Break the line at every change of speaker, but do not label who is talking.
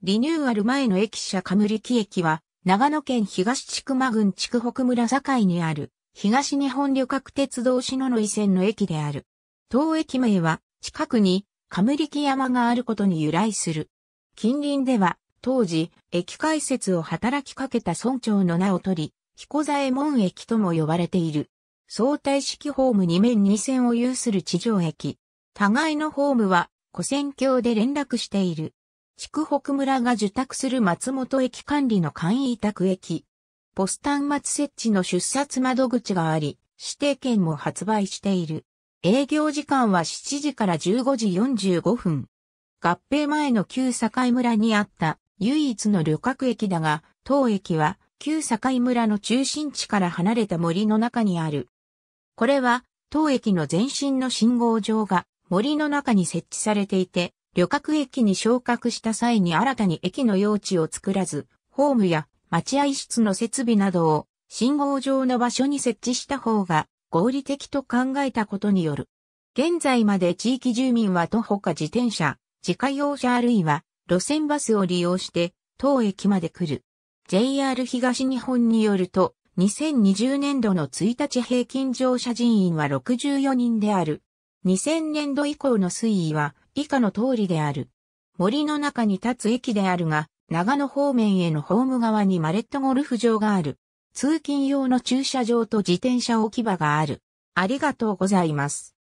リニューアル前の駅舎リキ駅は、長野県東千曲郡筑北村境にある、東日本旅客鉄道篠野井線の駅である。当駅名は、近くに、リキ山があることに由来する。近隣では、当時、駅開設を働きかけた村長の名を取り、彦左衛門駅とも呼ばれている。相対式ホーム2面2線を有する地上駅。互いのホームは、古線橋で連絡している。筑北村が受託する松本駅管理の簡易委託駅。ポスター末設置の出札窓口があり、指定券も発売している。営業時間は7時から15時45分。合併前の旧境村にあった唯一の旅客駅だが、当駅は旧境村の中心地から離れた森の中にある。これは当駅の前身の信号場が森の中に設置されていて、旅客駅に昇格した際に新たに駅の用地を作らず、ホームや待合室の設備などを信号上の場所に設置した方が合理的と考えたことによる。現在まで地域住民は徒歩か自転車、自家用車あるいは路線バスを利用して当駅まで来る。JR 東日本によると、2020年度の1日平均乗車人員は64人である。2000年度以降の推移は以下の通りである。森の中に立つ駅であるが、長野方面へのホーム側にマレットゴルフ場がある。通勤用の駐車場と自転車置き場がある。ありがとうございます。